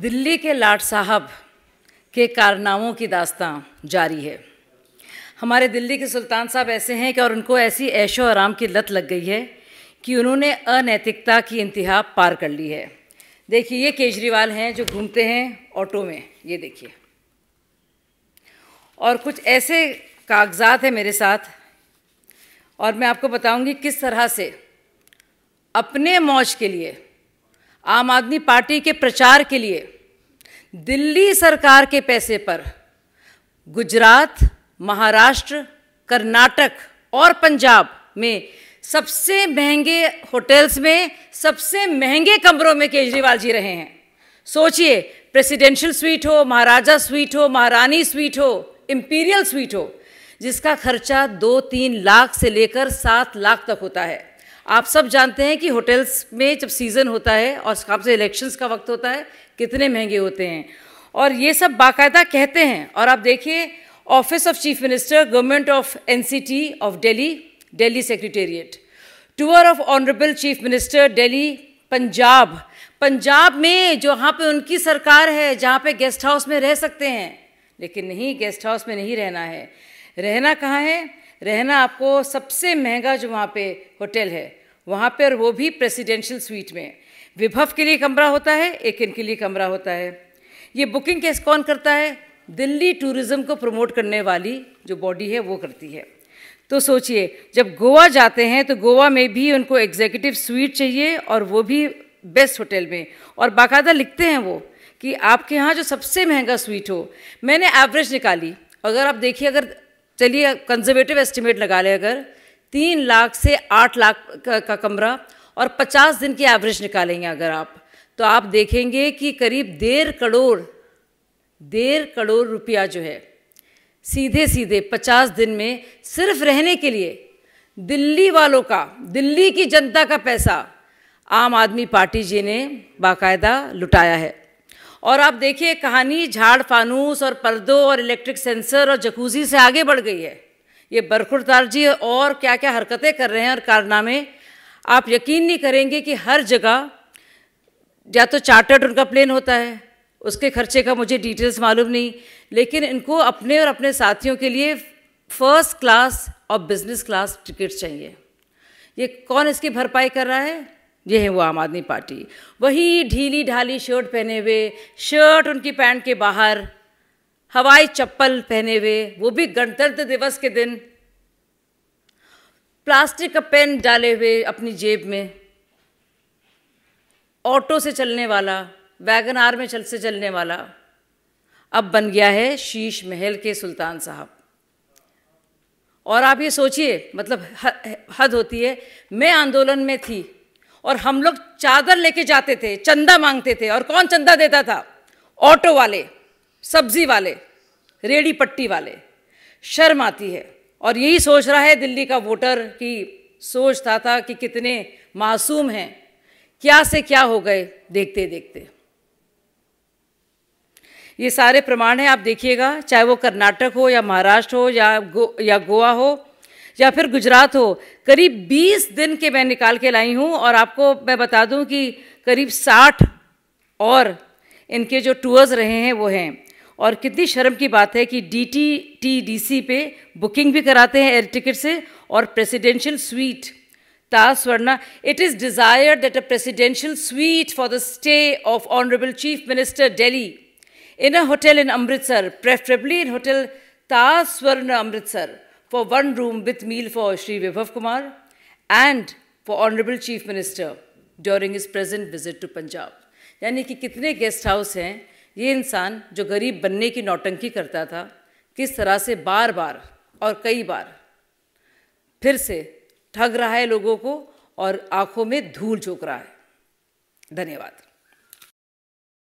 दिल्ली के लाट साहब के कारनामों की दास्तां जारी है हमारे दिल्ली के सुल्तान साहब ऐसे हैं कि और उनको ऐसी ऐशो आराम की लत लग गई है कि उन्होंने अनैतिकता की इंतहा पार कर ली है देखिए ये केजरीवाल हैं जो घूमते हैं ऑटो में ये देखिए और कुछ ऐसे कागजात हैं मेरे साथ और मैं आपको बताऊंगी किस तरह से अपने मौज के लिए आम आदमी पार्टी के प्रचार के लिए दिल्ली सरकार के पैसे पर गुजरात महाराष्ट्र कर्नाटक और पंजाब में सबसे महंगे होटल्स में सबसे महंगे कमरों में केजरीवाल जी रहे हैं सोचिए प्रेसिडेंशियल स्वीट हो महाराजा स्वीट हो महारानी स्वीट हो इम्पीरियल स्वीट हो जिसका खर्चा दो तीन लाख से लेकर सात लाख तक होता है आप सब जानते हैं कि होटल्स में जब सीज़न होता है और से इलेक्शंस का वक्त होता है कितने महंगे होते हैं और ये सब बाकायदा कहते हैं और आप देखिए office of chief minister government of NCT of Delhi Delhi secretariat tour of honourable chief minister Delhi Punjab Punjab में जहाँ पे उनकी सरकार है जहाँ पे गेस्ट हाउस में रह सकते हैं लेकिन नहीं गेस्ट हाउस में नहीं रहना है रहना कहाँ है रहना आपको सबसे महंगा जो वहाँ पे होटल है वहाँ पर वो भी प्रेसिडेंशियल स्वीट में विभव के लिए कमरा होता है एक इनके लिए कमरा होता है ये बुकिंग केस कौन करता है दिल्ली टूरिज़्म को प्रमोट करने वाली जो बॉडी है वो करती है तो सोचिए जब गोवा जाते हैं तो गोवा में भी उनको एग्जीक्यूटिव स्वीट चाहिए और वो भी बेस्ट होटल में और बाकायदा लिखते हैं वो कि आपके यहाँ जो सबसे महंगा स्वीट हो मैंने एवरेज निकाली अगर आप देखिए अगर चलिए कंजर्वेटिव एस्टिमेट लगा लें अगर तीन लाख से आठ लाख का, का कमरा और पचास दिन की एवरेज निकालेंगे अगर आप तो आप देखेंगे कि करीब डेढ़ करोड़ डेढ़ करोड़ रुपया जो है सीधे सीधे पचास दिन में सिर्फ रहने के लिए दिल्ली वालों का दिल्ली की जनता का पैसा आम आदमी पार्टी जी ने बाकायदा लुटाया है और आप देखिए कहानी झाड़ फानूस और पर्दों और इलेक्ट्रिक सेंसर और जकूजी से आगे बढ़ गई है ये बरखुरदार जी और क्या क्या हरकतें कर रहे हैं और कारनामे आप यकीन नहीं करेंगे कि हर जगह या तो चार्टर्ड उनका प्लेन होता है उसके खर्चे का मुझे डिटेल्स मालूम नहीं लेकिन इनको अपने और अपने साथियों के लिए फर्स्ट क्लास और बिजनेस क्लास टिकट चाहिए ये कौन इसकी भरपाई कर रहा है ये है वो आम आदमी पार्टी वही ढीली ढाली शर्ट पहने हुए शर्ट उनकी पैंट के बाहर हवाई चप्पल पहने हुए वो भी गणतंत्र दिवस के दिन प्लास्टिक का पेन डाले हुए अपनी जेब में ऑटो से चलने वाला वैगन आर में चल से चलने वाला अब बन गया है शीश महल के सुल्तान साहब और आप ये सोचिए मतलब हद होती है मैं आंदोलन में थी और हम लोग चादर लेके जाते थे चंदा मांगते थे और कौन चंदा देता था ऑटो वाले सब्जी वाले रेडी पट्टी वाले शर्म आती है और यही सोच रहा है दिल्ली का वोटर कि सोचता था कि कितने मासूम हैं क्या से क्या हो गए देखते देखते ये सारे प्रमाण हैं आप देखिएगा चाहे वो कर्नाटक हो या महाराष्ट्र हो या गो या गोवा हो या फिर गुजरात हो करीब 20 दिन के मैं निकाल के लाई हूँ और आपको मैं बता दूँ कि करीब 60 और इनके जो टूर्स रहे हैं वो हैं और कितनी शर्म की बात है कि D D T T C पे बुकिंग भी कराते हैं एयर टिकट से और प्रेसिडेंशियल स्वीट ताज वरना it is desired that a presidential suite for the stay of honourable chief minister Delhi in a hotel in Amritsar preferably in hotel Taj Swarna Amritsar for one room with meal for Shri Vibhav Kumar and for Honorable Chief Minister during his present visit to Punjab. यानी कि कितने guest house हैं ये इंसान जो गरीब बनने की नौटंकी करता था किस तरह से बार बार और कई बार फिर से ठग रहा है लोगों को और आंखों में धूल झोंक रहा है धन्यवाद